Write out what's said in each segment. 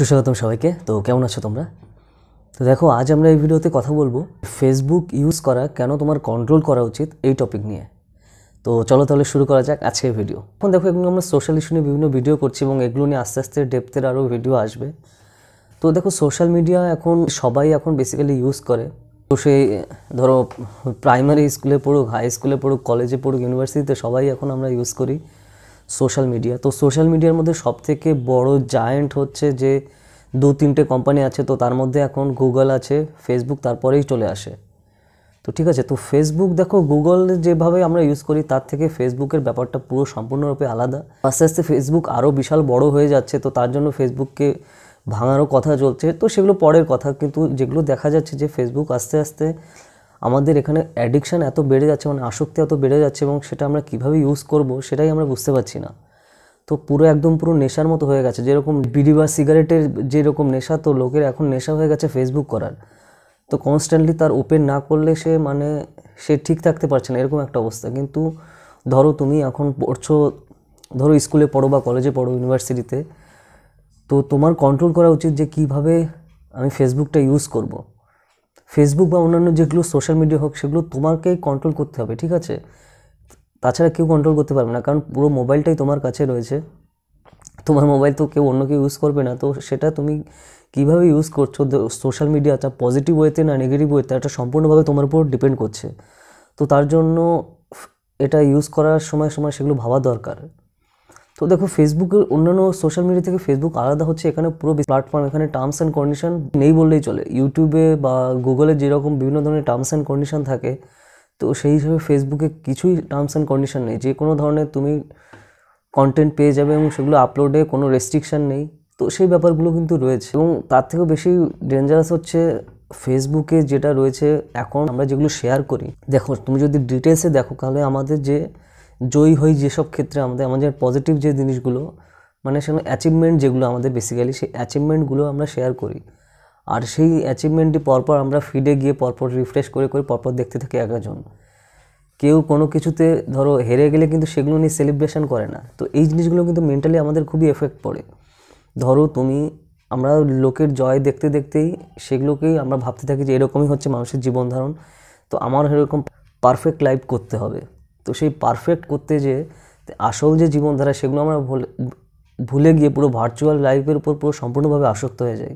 সুস্বাগতম সবাইকে তো কেমন আছো তোমরা তো দেখো আজ আমরা এই ভিডিওতে কথা বলবো ফেসবুক ইউজ করা কেন তোমার কন্ট্রোল করা উচিত এই টপিক নিয়ে তো চলো তাহলে শুরু করা যাক আজকের ভিডিও এখন দেখো এগুলো আমরা সোশ্যাল ইস্যু নিয়ে বিভিন্ন ভিডিও করছি এবং এগুলো নিয়ে আস্তে আস্তে ডেপথের আরও ভিডিও আসবে তো দেখো সোশ্যাল মিডিয়া এখন সবাই এখন বেসিক্যালি ইউজ করে তো সে ধরো প্রাইমারি স্কুলে পড়ুক হাই স্কুলে পড়ুক কলেজে পড়ুক ইউনিভার্সিটিতে সবাই এখন আমরা ইউজ করি সোশ্যাল মিডিয়া তো সোশ্যাল মিডিয়ার মধ্যে সব থেকে বড়ো জায়েন্ট হচ্ছে যে দু তিনটে কোম্পানি আছে তো তার মধ্যে এখন গুগল আছে ফেসবুক তারপরেই চলে আসে তো ঠিক আছে তো ফেসবুক দেখো গুগল যেভাবে আমরা ইউজ করি তার থেকে ফেসবুকের ব্যাপারটা পুরো সম্পূর্ণরূপে আলাদা আস্তে আস্তে ফেসবুক আরও বিশাল বড় হয়ে যাচ্ছে তো তার জন্য ফেসবুককে ভাঙারও কথা চলছে তো সেগুলো পরের কথা কিন্তু যেগুলো দেখা যাচ্ছে যে ফেসবুক আস্তে আস্তে আমাদের এখানে অ্যাডিকশান এত বেড়ে যাচ্ছে মানে আসক্তি এত বেড়ে যাচ্ছে এবং সেটা আমরা কিভাবে ইউজ করব সেটাই আমরা বুঝতে পারছি না তো পুরো একদম পুরো নেশার মতো হয়ে গেছে যেরকম বিড়ি বা সিগারেটের যেরকম নেশা তো লোকের এখন নেশা হয়ে গেছে ফেসবুক করার তো কনস্ট্যান্টলি তার ওপেন না করলে সে মানে সে ঠিক থাকতে পারছে না এরকম একটা অবস্থা কিন্তু ধরো তুমি এখন পড়ছো ধরো স্কুলে পড়ো বা কলেজে পড়ো ইউনিভার্সিটিতে তো তোমার কন্ট্রোল করা উচিত যে কিভাবে আমি ফেসবুকটা ইউজ করবো ফেসবুক বা অন্যান্য যেগুলো সোশ্যাল মিডিয়া হোক সেগুলো তোমাকেই কন্ট্রোল করতে হবে ঠিক আছে তাছাড়া কেউ কন্ট্রোল করতে পারবে না কারণ পুরো মোবাইলটাই তোমার কাছে রয়েছে তোমার মোবাইল তো কেউ অন্য কেউ ইউজ করবে না তো সেটা তুমি কীভাবে ইউজ করছো সোশ্যাল মিডিয়া তা পজিটিভ ওয়েতে না নেগেটিভ ওয়েতে এটা সম্পূর্ণভাবে তোমার উপর ডিপেন্ড করছে তো তার জন্য এটা ইউজ করার সময় সময় সেগুলো ভাবা দরকার তো দেখো ফেসবুকের অন্যান্য সোশ্যাল মিডিয়া থেকে ফেসবুক আলাদা হচ্ছে এখানে পুরো প্ল্যাটফর্ম এখানে টার্মস অ্যান্ড কন্ডিশন নেই বললেই চলে ইউটিউবে বা গুগলে যেরকম বিভিন্ন ধরনের টার্মস অ্যান্ড কন্ডিশন থাকে তো সেই হিসাবে ফেসবুকে কিছুই টার্মস অ্যান্ড কন্ডিশন নেই যে কোনো ধরনের তুমি কন্টেন্ট পেয়ে যাবে এবং সেগুলো আপলোডে কোনো রেস্ট্রিকশান নেই তো সেই ব্যাপারগুলো কিন্তু রয়েছে এবং তার থেকেও বেশি ডেঞ্জারাস হচ্ছে ফেসবুকে যেটা রয়েছে এখন আমরা যেগুলো শেয়ার করি দেখো তুমি যদি ডিটেলসে দেখো তাহলে আমাদের যে জয়ী হই যেসব ক্ষেত্রে আমাদের আমাদের পজিটিভ যে জিনিসগুলো মানে সেখানে অ্যাচিভমেন্ট যেগুলো আমাদের বেসিক্যালি সেই অ্যাচিভমেন্টগুলো আমরা শেয়ার করি আর সেই অ্যাচিভমেন্টটি পরপর আমরা ফিডে গিয়ে পরপর রিফ্রেশ করে করে পরপর দেখতে থাকি একজন কেউ কোনো কিছুতে ধরো হেরে গেলে কিন্তু সেগুলো নিয়ে সেলিব্রেশন করে না তো এই জিনিসগুলো কিন্তু মেন্টালি আমাদের খুবই এফেক্ট পড়ে ধরো তুমি আমরা লোকের জয় দেখতে দেখতেই সেগুলোকেই আমরা ভাবতে থাকি যে এরকমই হচ্ছে মানুষের জীবন ধারণ তো আমার এরকম পারফেক্ট লাইফ করতে হবে তো সেই পারফেক্ট করতে যে আসল যে জীবনধারা সেগুলো আমরা ভুলে গিয়ে পুরো ভার্চুয়াল লাইফের উপর পুরো সম্পূর্ণভাবে আসক্ত হয়ে যাই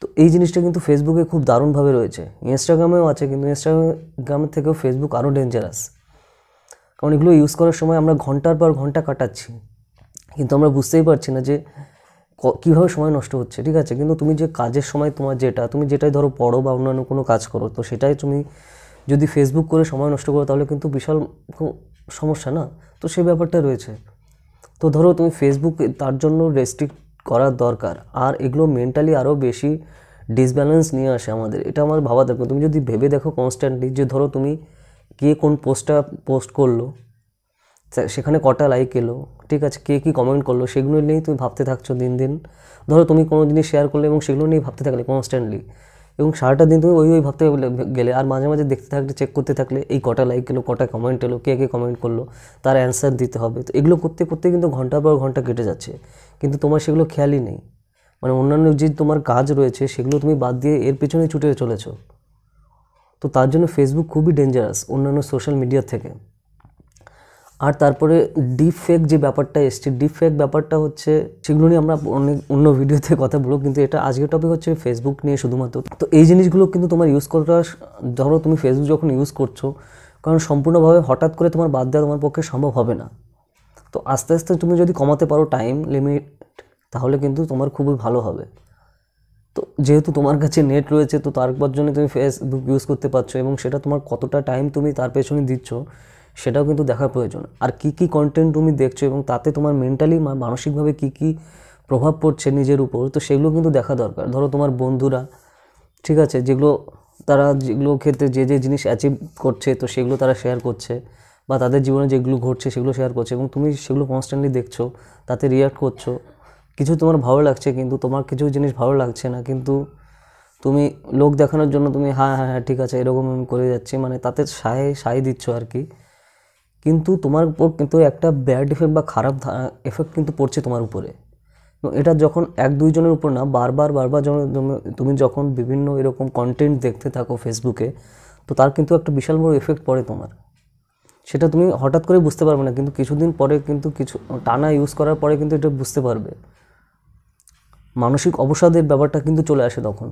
তো এই জিনিসটা কিন্তু ফেসবুকে খুব দারুণভাবে রয়েছে ইনস্টাগ্রামেও আছে কিন্তু ইনস্টাগ্রামের থেকেও ফেসবুক আরও ডেঞ্জারাস কারণ এগুলো ইউজ করার সময় আমরা ঘন্টার পর ঘন্টা কাটাচ্ছি কিন্তু আমরা বুঝতেই পারছি না যে কীভাবে সময় নষ্ট হচ্ছে ঠিক আছে কিন্তু তুমি যে কাজের সময় তোমার যেটা তুমি যেটাই ধরো পড়ো বা অন্যান্য কোনো কাজ করো তো সেটাই তুমি যদি ফেসবুক করে সময় নষ্ট করো তাহলে কিন্তু বিশাল সমস্যা না তো সেই ব্যাপারটা রয়েছে তো ধরো তুমি ফেসবুক তার জন্য রেস্ট্রিক্ট করার দরকার আর এগুলো মেন্টালি আরও বেশি ডিসব্যালেন্স নিয়ে আসে আমাদের এটা আমার ভাবা দরকার তুমি যদি ভেবে দেখো কনস্ট্যান্টলি যে ধরো তুমি কে কোন পোস্টটা পোস্ট করলো সেখানে কটা লাইক এলো ঠিক আছে কে কী কমেন্ট করলো সেগুলো নিয়েই তুমি ভাবতে থাকছো দিন দিন ধরো তুমি কোনো জিনিস শেয়ার করলে এবং সেগুলো নিয়ে ভাবতে থাকলে কনস্ট্যান্টলি এবং সারাটা দিন তুমি ওই ওই ভাবতে গেলে আর মাঝে মাঝে দেখতে থাকলে চেক করতে থাকলে এই কটা লাইক এলো কটা কমেন্ট এলো কে কে কমেন্ট করলো তার অ্যান্সার দিতে হবে তো এগুলো করতে করতে কিন্তু ঘন্টার পর ঘন্টা কেটে যাচ্ছে কিন্তু তোমার সেগুলো খেয়ালই নেই মানে অন্যান্য যে তোমার কাজ রয়েছে সেগুলো তুমি বাদ দিয়ে এর পেছনে ছুটে চলেছ তো তার জন্য ফেসবুক খুবই ডেঞ্জারাস অন্যান্য সোশ্যাল মিডিয়ার থেকে আর তারপরে ডিপ ফেক যে ব্যাপারটা এসছে ডিপ ফেক ব্যাপারটা হচ্ছে সেগুলো নিয়ে আমরা অনেক অন্য ভিডিওতে কথা বলবো কিন্তু এটা আজকের টপিক হচ্ছে ফেসবুক নিয়ে শুধুমাত্র তো এই জিনিসগুলো কিন্তু তোমার ইউজ করাটা ধরো তুমি ফেসবুক যখন ইউজ করছো কারণ সম্পূর্ণভাবে হঠাৎ করে তোমার বাদ দেওয়া তোমার পক্ষে সম্ভব হবে না তো আস্তে আস্তে তুমি যদি কমাতে পারো টাইম লিমিট তাহলে কিন্তু তোমার খুবই ভালো হবে তো যেহেতু তোমার কাছে নেট রয়েছে তো তারপর জন্য তুমি ফেসবুক ইউজ করতে পারছো এবং সেটা তোমার কতটা টাইম তুমি তার পেছনে দিচ্ছ সেটাও কিন্তু দেখা প্রয়োজন আর কি কি কন্টেন্ট তুমি দেখছো এবং তাতে তোমার মেন্টালি মানসিকভাবে কি কি প্রভাব পড়ছে নিজের উপর তো সেগুলো কিন্তু দেখা দরকার ধরো তোমার বন্ধুরা ঠিক আছে যেগুলো তারা যেগুলো ক্ষেত্রে যে যে জিনিস অ্যাচিভ করছে তো সেগুলো তারা শেয়ার করছে বা তাদের জীবনে যেগুলো ঘটছে সেগুলো শেয়ার করছে এবং তুমি সেগুলো কনস্ট্যান্টলি দেখছো তাতে রিয়্যাক্ট করছো কিছু তোমার ভালো লাগছে কিন্তু তোমার কিছু জিনিস ভালো লাগছে না কিন্তু তুমি লোক দেখানোর জন্য তুমি হ্যাঁ হ্যাঁ হ্যাঁ ঠিক আছে এরকম করে যাচ্ছি মানে তাতে সায় সায় দিচ্ছ আর কি কিন্তু তোমার উপর কিন্তু একটা ব্যাড এফেক্ট বা খারাপ এফেক্ট কিন্তু পড়ছে তোমার উপরে এটা যখন এক দুইজনের উপর না বারবার বারবার যখন তুমি যখন বিভিন্ন এরকম কন্টেন্ট দেখতে থাকো ফেসবুকে তো তার কিন্তু একটা বিশাল বড় এফেক্ট পড়ে তোমার সেটা তুমি হঠাৎ করে বুঝতে পারবে না কিন্তু কিছুদিন পরে কিন্তু কিছু টানা ইউজ করার পরে কিন্তু এটা বুঝতে পারবে মানসিক অবসাদের ব্যাপারটা কিন্তু চলে আসে তখন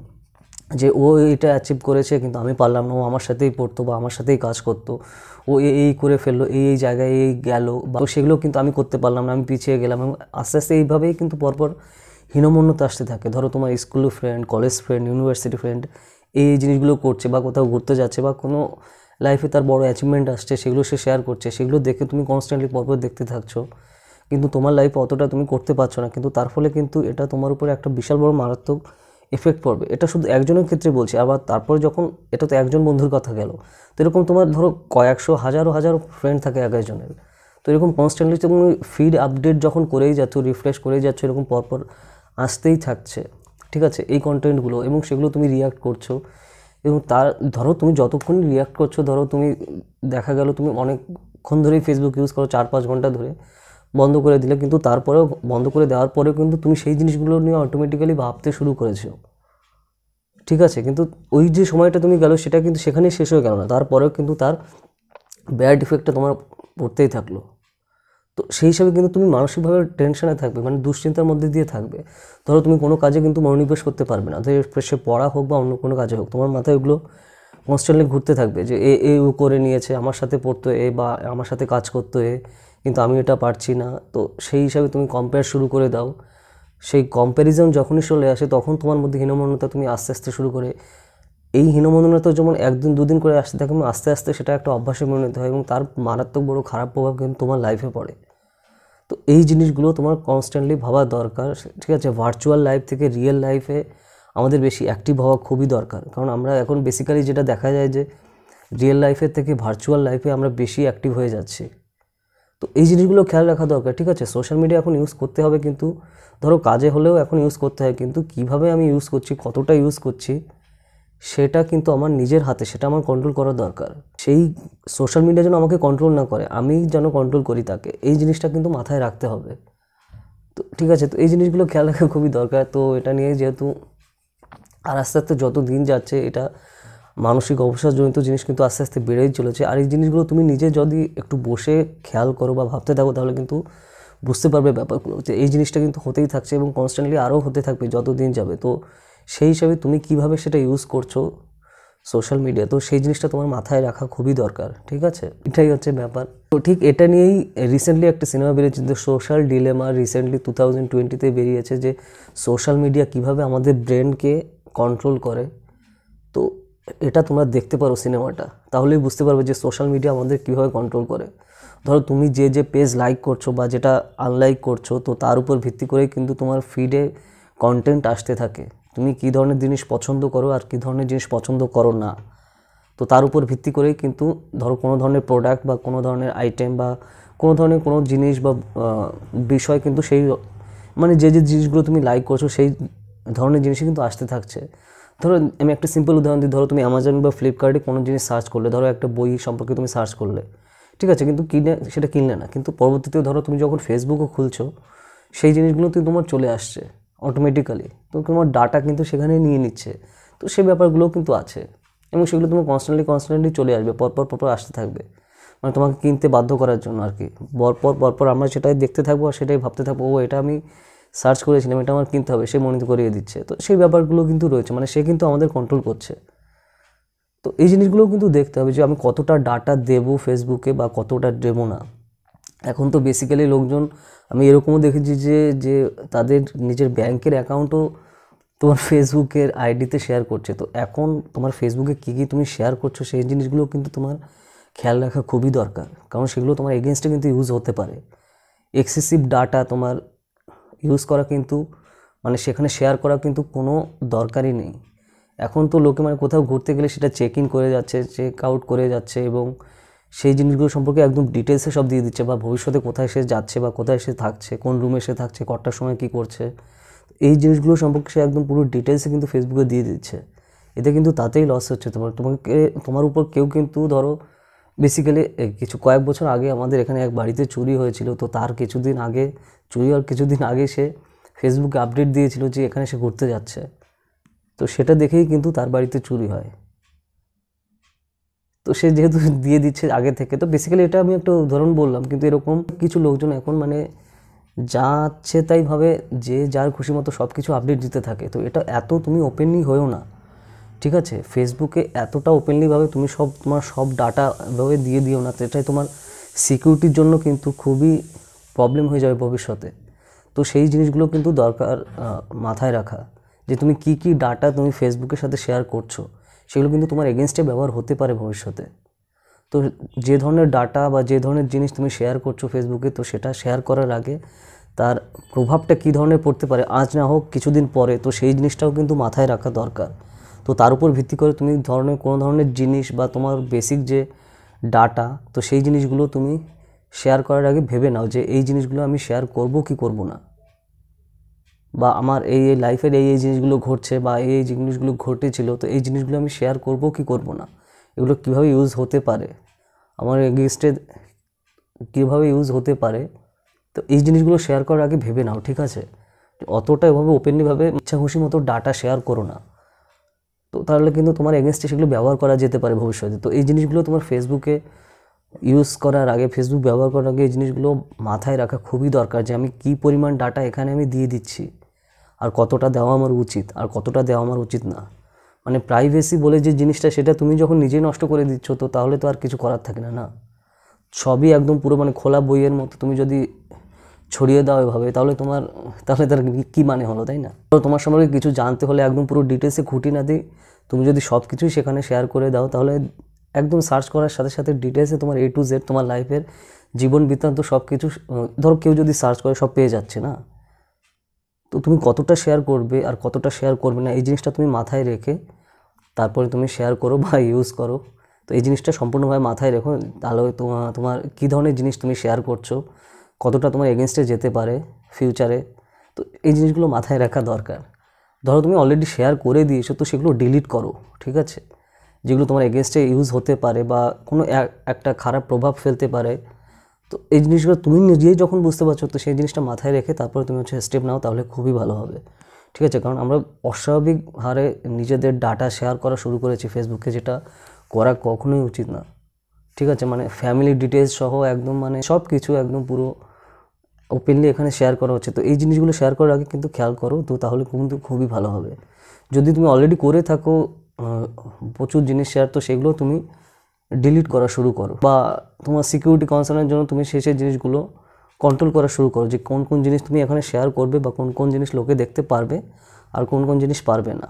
যে ও এটা অ্যাচিভ করেছে কিন্তু আমি পারলাম না ও আমার সাথেই পড়তো বা আমার সাথেই কাজ করতো ও এই করে ফেললো এই এই জায়গায় এই গেল বা সেগুলো কিন্তু আমি করতে পারলাম না আমি পিছিয়ে গেলাম এবং আস্তে আস্তে এইভাবেই কিন্তু পরপর হীনমন্যতা আসতে থাকে ধরো তোমার school friend college friend university friend এই জিনিসগুলো করছে বা কোথাও ঘুরতে যাচ্ছে বা কোনো লাইফে তার বড় অ্যাচিভমেন্ট আসছে সেগুলো সে শেয়ার করছে সেগুলো দেখে তুমি কনস্ট্যান্টলি পরপর দেখতে থাকছো কিন্তু তোমার লাইফে অতটা তুমি করতে পারছো না কিন্তু তার ফলে কিন্তু এটা তোমার উপরে একটা বিশাল বড় মারাত্মক এফেক্ট পড়বে এটা শুধু একজনের ক্ষেত্রে বলছি আবার তারপরে যখন এটা তো একজন বন্ধুর কথা গেল তো এরকম তোমার ধরো কয়েকশো হাজারো হাজারো ফ্রেন্ড থাকে এক একজনের তো এরকম কনস্ট্যান্টলি তুমি ফিড আপডেট যখন করেই যাচ্ছ রিফ্রেশ করেই যাচ্ছ এরকম পরপর আসতেই থাকছে ঠিক আছে এই কন্টেন্টগুলো এবং সেগুলো তুমি রিয়াক্ট করছো এবং তার ধরো তুমি যতক্ষণ রিয়াক্ট করছো ধরো তুমি দেখা গেল তুমি অনেকক্ষণ ধরেই ফেসবুক ইউজ করো চার পাঁচ ঘন্টা ধরে বন্ধ করে দিলে কিন্তু তারপরেও বন্ধ করে দেওয়ার পরেও কিন্তু তুমি সেই জিনিসগুলো নিয়ে অটোমেটিক্যালি ভাবতে শুরু করেছো ঠিক আছে কিন্তু ওই যে সময়টা তুমি গেলো সেটা কিন্তু সেখানেই শেষ হয়ে গেল না তারপরেও কিন্তু তার ব্যাড ইফেক্টটা তোমার পড়তেই থাকলো তো সেই হিসাবে কিন্তু তুমি মানসিকভাবে টেনশনে থাকবে মানে দুশ্চিন্তার মধ্যে দিয়ে থাকবে ধরো তুমি কোনো কাজে কিন্তু মনোনিবেশ করতে পারবে না সে পড়া হোক বা অন্য কোনো কাজে হোক তোমার মাথায় ওগুলো কনস্ট্যান্টলি ঘুরতে থাকবে যে এ এ ও করে নিয়েছে আমার সাথে পড়তো এ বা আমার সাথে কাজ করতো এ কিন্তু আমি এটা পারছি না তো সেই হিসাবে তুমি কম্পেয়ার শুরু করে দাও সেই কম্প্যারিজন যখনই চলে আসে তখন তোমার মধ্যে হীনমন্যতা তুমি আস্তে আস্তে শুরু করে এই হীনমন্যতা যেমন একদিন দুদিন করে আসতে থাকে আস্তে আস্তে সেটা একটা অভ্যাসে মনে হয় এবং তার মারাত্মক বড় খারাপ প্রভাব কিন্তু তোমার লাইফে পড়ে তো এই জিনিসগুলো তোমার কনস্ট্যান্টলি ভাবা দরকার ঠিক আছে ভার্চুয়াল লাইফ থেকে রিয়েল লাইফে আমাদের বেশি অ্যাক্টিভ হওয়া খুবই দরকার কারণ আমরা এখন বেসিক্যালি যেটা দেখা যায় যে রিয়েল লাইফের থেকে ভার্চুয়াল লাইফে আমরা বেশি অ্যাক্টিভ হয়ে যাচ্ছি তো এই জিনিসগুলো খেয়াল রাখা দরকার ঠিক আছে সোশ্যাল মিডিয়া এখন ইউজ করতে হবে কিন্তু ধরো কাজে হলেও এখন ইউজ করতে হয় কিন্তু কিভাবে আমি ইউজ করছি কতটা ইউজ করছি সেটা কিন্তু আমার নিজের হাতে সেটা আমার কন্ট্রোল করা দরকার সেই সোশ্যাল মিডিয়া যেন আমাকে কন্ট্রোল না করে আমি যেন কন্ট্রোল করি তাকে এই জিনিসটা কিন্তু মাথায় রাখতে হবে তো ঠিক আছে তো এই জিনিসগুলো খেয়াল রাখা খুবই দরকার তো এটা নিয়ে যেহেতু আর আস্তে আস্তে যত দিন যাচ্ছে এটা মানসিক অবসরজনিত জিনিস কিন্তু আস্তে আস্তে বেড়েই চলেছে আর এই জিনিসগুলো তুমি নিজে যদি একটু বসে খেয়াল করো বা ভাবতে থাকো তাহলে কিন্তু বুঝতে পারবে ব্যাপারগুলো যে এই জিনিসটা কিন্তু হতেই থাকছে এবং কনস্ট্যান্টলি আরও হতে থাকবে যত দিন যাবে তো সেই হিসাবে তুমি কিভাবে সেটা ইউজ করছো সোশ্যাল মিডিয়া তো সেই জিনিসটা তোমার মাথায় রাখা খুবই দরকার ঠিক আছে এটাই হচ্ছে ব্যাপার তো ঠিক এটা নিয়েই রিসেন্টলি একটা সিনেমা বেরিয়েছে the social dilemma recently two thousand টোয়েন্টিতে বেরিয়েছে যে সোশ্যাল মিডিয়া কীভাবে আমাদের ব্রেনকে কন্ট্রোল করে তো এটা তোমরা দেখতে পারো সিনেমাটা তাহলেই বুঝতে পারবে যে সোশ্যাল মিডিয়া আমাদের কীভাবে কন্ট্রোল করে ধরো তুমি যে যে পেজ লাইক করছো বা যেটা আনলাইক করছো তো তার উপর ভিত্তি করে কিন্তু তোমার ফিডে কন্টেন্ট আসতে থাকে তুমি কী ধরনের জিনিস পছন্দ করো আর কী ধরনের জিনিস পছন্দ করো না তো তার উপর ভিত্তি করেই কিন্তু ধরো কোনো ধরনের প্রোডাক্ট বা কোনো ধরনের আইটেম বা কোনো ধরনের কোনো জিনিস বা বিষয় কিন্তু সেই মানে যে যে জিনিসগুলো তুমি লাইক করছো সেই ধরনের জিনিসই কিন্তু আসতে থাকছে ধরো আমি একটা সিম্পল উদাহরণ দিই ধরো তুমি অ্যামাজন বা ফ্লিপকার্টে কোনো জিনিস সার্চ করলে ধরো একটা বই সম্পর্কে তুমি সার্চ করলে ঠিক আছে কিন্তু কিনে সেটা কিনলে না কিন্তু পরবর্তীতে ধরো তুমি যখন ফেসবুকও খুলছো সেই জিনিসগুলো তো তোমার চলে আসছে অটোমেটিক্যালি তো তোমার ডাটা কিন্তু সেখানে নিয়ে নিচ্ছে তো সেই ব্যাপারগুলো কিন্তু আছে এবং সেগুলো তোমার কনস্ট্যান্টলি কনস্ট্যান্টলি চলে আসবে পরপর পরপর আসতে থাকবে মানে তোমাকে কিনতে বাধ্য করার জন্য আর কি পরপর পরপর আমরা সেটাই দেখতে থাকবো আর সেটাই ভাবতে থাকবো ও এটা আমি সার্চ করেছিলাম এটা আমার কিনতে হবে সে মনিটর করিয়ে দিচ্ছে তো সেই ব্যাপারগুলো কিন্তু রয়েছে মানে সে কিন্তু আমাদের কন্ট্রোল করছে তো এই জিনিসগুলো কিন্তু দেখতে হবে যে আমি কতটা ডাটা দেবো ফেসবুকে বা কতটা দেবো না এখন তো বেসিক্যালি লোকজন আমি এরকমও দেখেছি যে যে তাদের নিজের ব্যাংকের অ্যাকাউন্টও তোমার ফেসবুকের আইডিতে শেয়ার করছে তো এখন তোমার ফেসবুকে কী কী তুমি শেয়ার করছো সেই জিনিসগুলো কিন্তু তোমার খেয়াল রাখা খুবই দরকার কারণ সেগুলো তোমার এগেনস্টে কিন্তু ইউজ হতে পারে এক্সেসিভ ডাটা তোমার ইউজ করা কিন্তু মানে সেখানে শেয়ার করা কিন্তু কোনো দরকারই নেই এখন তো লোকে মানে কোথাও ঘুরতে গেলে সেটা চেক ইন করে যাচ্ছে চেক আউট করে যাচ্ছে এবং সেই জিনিসগুলো সম্পর্কে একদম ডিটেলসে সব দিয়ে দিচ্ছে বা ভবিষ্যতে কোথায় সে যাচ্ছে বা কোথায় সে থাকছে কোন রুমে সে থাকছে কটার সময় কী করছে এই জিনিসগুলো সম্পর্কে সে একদম পুরো ডিটেলসে কিন্তু ফেসবুকে দিয়ে দিচ্ছে এতে কিন্তু তাতেই লস হচ্ছে তোমার তোমাকে তোমার উপর কেউ কিন্তু ধরো বেসিক্যালি কিছু কয়েক বছর আগে আমাদের এখানে এক বাড়িতে চুরি হয়েছিল তো তার কিছুদিন আগে চুরি হওয়ার কিছুদিন আগে সে ফেসবুকে আপডেট দিয়েছিল যে এখানে সে ঘুরতে যাচ্ছে তো সেটা দেখেই কিন্তু তার বাড়িতে চুরি হয় তো সে যেহেতু দিয়ে দিচ্ছে আগে থেকে তো বেসিক্যালি এটা আমি একটা উদাহরণ বললাম কিন্তু এরকম কিছু লোকজন এখন মানে যা আছে তাইভাবে যে যার খুশি মতো সব কিছু আপডেট দিতে থাকে তো এটা এত তুমি ওপেনলি হয়েও না ঠিক আছে ফেসবুকে এতটা ওপেনলিভাবে তুমি সব তোমার সব ডাটা ভাবে দিয়ে দিও না এটাই তোমার সিকিউরিটির জন্য কিন্তু খুবই প্রবলেম হয়ে যাবে ভবিষ্যতে তো সেই জিনিসগুলো কিন্তু দরকার মাথায় রাখা যে তুমি কি কি ডাটা তুমি ফেসবুকের সাথে শেয়ার করছো সেগুলো কিন্তু তোমার এগেনস্টে ব্যবহার হতে পারে ভবিষ্যতে তো যে ধরনের ডাটা বা যে ধরনের জিনিস তুমি শেয়ার করছো ফেসবুকে তো সেটা শেয়ার করার আগে তার প্রভাবটা কী ধরনের পড়তে পারে আজ না হোক কিছুদিন পরে তো সেই জিনিসটাও কিন্তু মাথায় রাখা দরকার তো তার উপর ভিত্তি করে তুমি ধরনের কোনো ধরনের জিনিস বা তোমার বেসিক যে ডাটা তো সেই জিনিসগুলো তুমি শেয়ার করার আগে ভেবে নাও যে এই জিনিসগুলো আমি শেয়ার করব কি করব না বা আমার এই এই লাইফের এই এই জিনিসগুলো ঘটছে বা এই এই জিনিসগুলো ঘটেছিল তো এই জিনিসগুলো আমি শেয়ার করব কি করব না এগুলো কীভাবে ইউজ হতে পারে আমার এগেনস্টে কীভাবে ইউজ হতে পারে তো এই জিনিসগুলো শেয়ার করার আগে ভেবে নাও ঠিক আছে অতটা এভাবে ওপেনলিভাবে ইচ্ছা খুশি মতো ডাটা শেয়ার করো না তো তাহলে কিন্তু তোমার এগেনস্টে সেগুলো ব্যবহার করা যেতে পারে ভবিষ্যতে তো এই জিনিসগুলো তোমার ফেসবুকে ইউজ করার আগে ফেসবুক ব্যবহার করার আগে এই জিনিসগুলো মাথায় রাখা খুবই দরকার যে আমি কি পরিমাণ ডাটা এখানে আমি দিয়ে দিচ্ছি আর কতটা দেওয়া আমার উচিত আর কতটা দেওয়া আমার উচিত না মানে প্রাইভেসি বলে যে জিনিসটা সেটা তুমি যখন নিজেই নষ্ট করে দিচ্ছ তো তাহলে তো আর কিছু করার থাকে না না সবই একদম পুরো মানে খোলা বইয়ের মতো তুমি যদি ছড়িয়ে দাও এভাবে তাহলে তোমার তাহলে তার কী মানে হলো তাই না তো তোমার সম্পর্কে কিছু জানতে হলে একদম পুরো ডিটেলসে খুঁটি না দিই তুমি যদি সব কিছুই সেখানে শেয়ার করে দাও তাহলে একদম সার্চ করার সাথে সাথে ডিটেলসে তোমার এ টু জেড তোমার লাইফের জীবন বৃত্তান্ত সব কিছু ধরো কেউ যদি সার্চ করে সব পেয়ে যাচ্ছে না তো তুমি কতটা শেয়ার করবে আর কতটা শেয়ার করবে না এই জিনিসটা তুমি মাথায় রেখে তারপরে তুমি শেয়ার করো বা ইউজ করো তো এই জিনিসটা সম্পূর্ণভাবে মাথায় রেখো তাহলে তোমার তোমার কী ধরনের জিনিস তুমি শেয়ার করছো কতটা তোমার এগেনস্টে যেতে পারে ফিউচারে তো এই জিনিসগুলো মাথায় রাখা দরকার ধরো তুমি অলরেডি শেয়ার করে দিয়েছো তো সেগুলো ডিলিট করো ঠিক আছে যেগুলো তোমার এগেনস্টে ইউজ হতে পারে বা কোনো একটা খারাপ প্রভাব ফেলতে পারে তো এই জিনিসগুলো তুমি নিজেই যখন বুঝতে পারছো তো সেই জিনিসটা মাথায় রেখে তারপরে তুমি হচ্ছে স্টেপ নাও তাহলে খুবই ভালো হবে ঠিক আছে কারণ আমরা অস্বাভাবিক হারে নিজেদের ডাটা শেয়ার করা শুরু করেছি ফেসবুকে যেটা করা কখনোই উচিত না ঠিক আছে মানে ফ্যামিলি ডিটেলস সহ একদম মানে সব কিছু একদম পুরো ওপেনলি এখানে শেয়ার করা হচ্ছে তো এই জিনিসগুলো শেয়ার করার আগে কিন্তু খেয়াল করো তো তাহলে কিন্তু খুবই ভালো হবে যদি তুমি অলরেডি করে থাকো প্রচুর জিনিস শেয়ার তো সেগুলো তুমি ডিলিট করা শুরু করো বা তোমার সিকিউরিটি কনসার্নের জন্য তুমি সেই সেই জিনিসগুলো কন্ট্রোল করা শুরু করো যে কোন কোন জিনিস তুমি এখানে শেয়ার করবে বা কোন কোন জিনিস লোকে দেখতে পারবে আর কোন কোন জিনিস পারবে না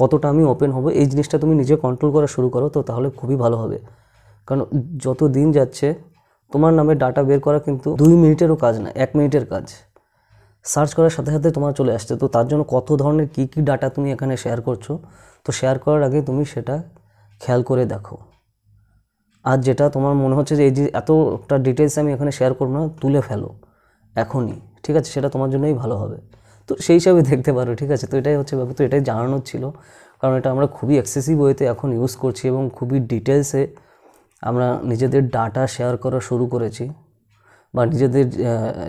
কতটা আমি ওপেন হবো এই জিনিসটা তুমি নিজে কন্ট্রোল করা শুরু করো তো তাহলে খুবই ভালো হবে কারণ যত দিন যাচ্ছে তোমার নামে ডাটা বের করা কিন্তু দুই মিনিটেরও কাজ না এক মিনিটের কাজ সার্চ করার সাথে সাথে তোমার চলে আসছে তো তার জন্য কত ধরনের কী কী ডাটা তুমি এখানে শেয়ার করছো তো শেয়ার করার আগে তুমি সেটা খেয়াল করে দেখো আর যেটা তোমার মনে হচ্ছে যে এই যে এতটা ডিটেলস আমি এখানে শেয়ার করবো না তুলে ফেলো এখনই ঠিক আছে সেটা তোমার জন্যই ভালো হবে তো সেই হিসাবে দেখতে পারো ঠিক আছে তো এটাই হচ্ছে ব্যাপার তো এটাই জানানোর ছিল কারণ এটা আমরা খুবই এক্সেসিভ ওয়েতে এখন ইউজ করছি এবং খুবই ডিটেলসে আমরা নিজেদের ডাটা শেয়ার করা শুরু করেছি বা নিজেদের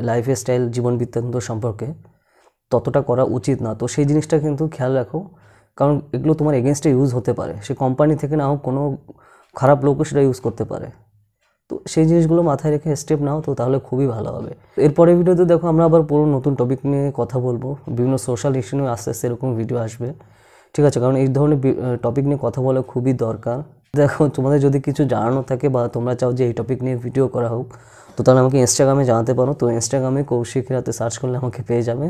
লাইফ স্টাইল জীবন বৃত্তান্ত সম্পর্কে ততটা করা উচিত না তো সেই জিনিসটা কিন্তু খেয়াল রাখো কারণ এগুলো তোমার এগেনস্টে ইউজ হতে পারে সে কোম্পানি থেকে নাও কোনো খারাপ লোকও সেটা ইউজ করতে পারে তো সেই জিনিসগুলো মাথায় রেখে স্টেপ নাও তো তাহলে খুবই ভালো হবে এরপরে ভিডিওতে দেখো আমরা আবার পুরো নতুন টপিক নিয়ে কথা বলবো বিভিন্ন সোশ্যাল ইস্যু নিয়ে আস্তে আস্তে এরকম ভিডিও আসবে ঠিক আছে কারণ এই ধরনের টপিক নিয়ে কথা বলা খুবই দরকার দেখো তোমাদের যদি কিছু জানানো থাকে বা তোমরা চাও যে এই টপিক নিয়ে ভিডিও করা হোক তো তাহলে আমাকে ইনস্টাগ্রামে জানাতে পারো তো ইনস্টাগ্রামে কৌশিক রাতে সার্চ করলে আমাকে পেয়ে যাবে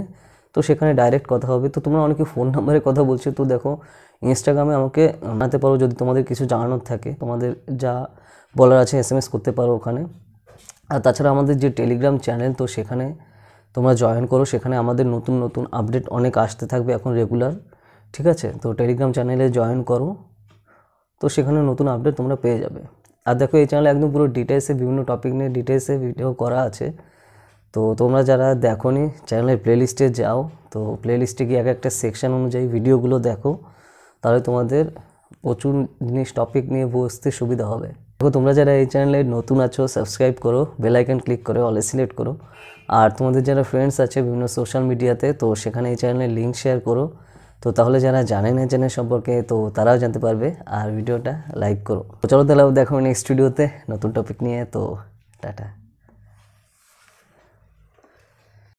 তো সেখানে ডাইরেক্ট কথা হবে তো তোমরা অনেকে ফোন নাম্বারে কথা বলছো তো দেখো ইনস্টাগ্রামে আমাকে জানাতে পারো যদি তোমাদের কিছু জানানোর থাকে তোমাদের যা বলার আছে এস এম এস করতে পারো ওখানে আর তাছাড়া আমাদের যে টেলিগ্রাম চ্যানেল তো সেখানে তোমরা জয়েন করো সেখানে আমাদের নতুন নতুন আপডেট অনেক আসতে থাকবে এখন রেগুলার ঠিক আছে তো টেলিগ্রাম চ্যানেলে জয়েন করো তো সেখানে নতুন আপডেট তোমরা পেয়ে যাবে আর দেখো এই চ্যানেলে একদম পুরো ডিটেলসে বিভিন্ন টপিক নিয়ে ডিটেলসে ভিডিও করা আছে তো তোমরা যারা দেখো নি চ্যানেলের প্লেলিস্টে যাও তো প্লেলিস্টে গিয়ে এক একটা সেকশন অনুযায়ী ভিডিওগুলো দেখো তাহলে তোমাদের প্রচুর জিনিস টপিক নিয়ে বসতে সুবিধা হবে দেখো তোমরা যারা এই চ্যানেলে নতুন আছো সাবস্ক্রাইব করো বেলাইকন ক্লিক করে অলে সিলেক্ট করো আর তোমাদের যারা ফ্রেন্ডস আছে বিভিন্ন সোশ্যাল মিডিয়াতে তো সেখানে এই চ্যানেলের লিঙ্ক শেয়ার করো তো তাহলে যারা জানে না জেনে সম্পর্কে তো তারাও জানতে পারবে আর ভিডিওটা লাইক করো তো চলো তাহলে দেখো নেক্সট ভিডিওতে নতুন টপিক নিয়ে তো টাটা